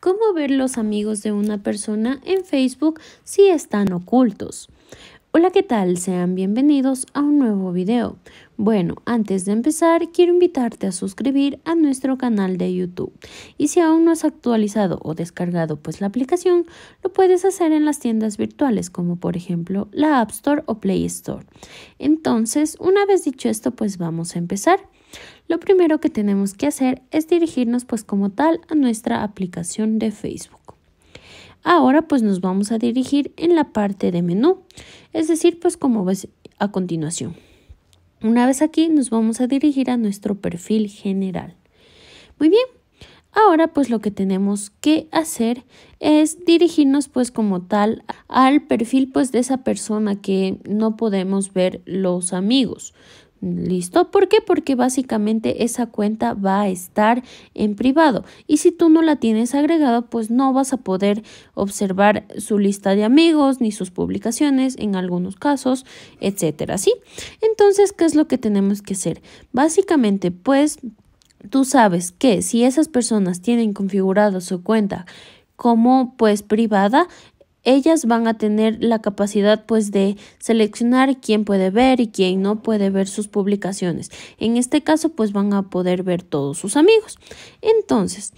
cómo ver los amigos de una persona en Facebook si están ocultos. Hola, ¿qué tal? Sean bienvenidos a un nuevo video. Bueno, antes de empezar, quiero invitarte a suscribir a nuestro canal de YouTube. Y si aún no has actualizado o descargado pues la aplicación, lo puedes hacer en las tiendas virtuales, como por ejemplo la App Store o Play Store. Entonces, una vez dicho esto, pues vamos a empezar lo primero que tenemos que hacer es dirigirnos pues como tal a nuestra aplicación de Facebook. Ahora pues nos vamos a dirigir en la parte de menú, es decir pues como ves a continuación. Una vez aquí nos vamos a dirigir a nuestro perfil general. Muy bien, Ahora pues lo que tenemos que hacer es dirigirnos pues como tal al perfil pues de esa persona que no podemos ver los amigos. ¿Listo? ¿Por qué? Porque básicamente esa cuenta va a estar en privado y si tú no la tienes agregado, pues no vas a poder observar su lista de amigos ni sus publicaciones en algunos casos, etcétera, ¿sí? Entonces, ¿qué es lo que tenemos que hacer? Básicamente, pues tú sabes que si esas personas tienen configurada su cuenta como pues privada, ellas van a tener la capacidad pues de seleccionar quién puede ver y quién no puede ver sus publicaciones. En este caso pues van a poder ver todos sus amigos. Entonces,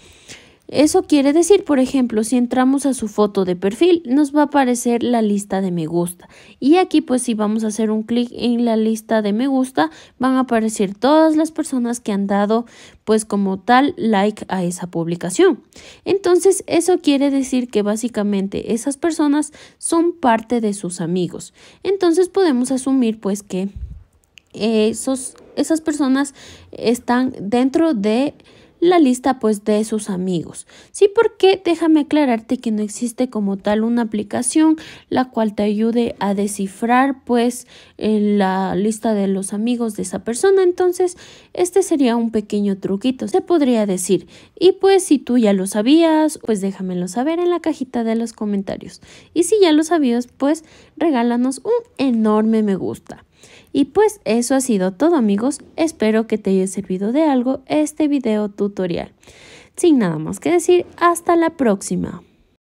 eso quiere decir, por ejemplo, si entramos a su foto de perfil, nos va a aparecer la lista de me gusta. Y aquí pues si vamos a hacer un clic en la lista de me gusta, van a aparecer todas las personas que han dado pues como tal like a esa publicación. Entonces eso quiere decir que básicamente esas personas son parte de sus amigos. Entonces podemos asumir pues que eh, esos, esas personas están dentro de la lista pues de sus amigos. Sí, porque déjame aclararte que no existe como tal una aplicación la cual te ayude a descifrar pues eh, la lista de los amigos de esa persona. Entonces, este sería un pequeño truquito, se podría decir. Y pues si tú ya lo sabías, pues déjamelo saber en la cajita de los comentarios. Y si ya lo sabías, pues regálanos un enorme me gusta. Y pues eso ha sido todo amigos, espero que te haya servido de algo este video tutorial. Sin nada más que decir, hasta la próxima.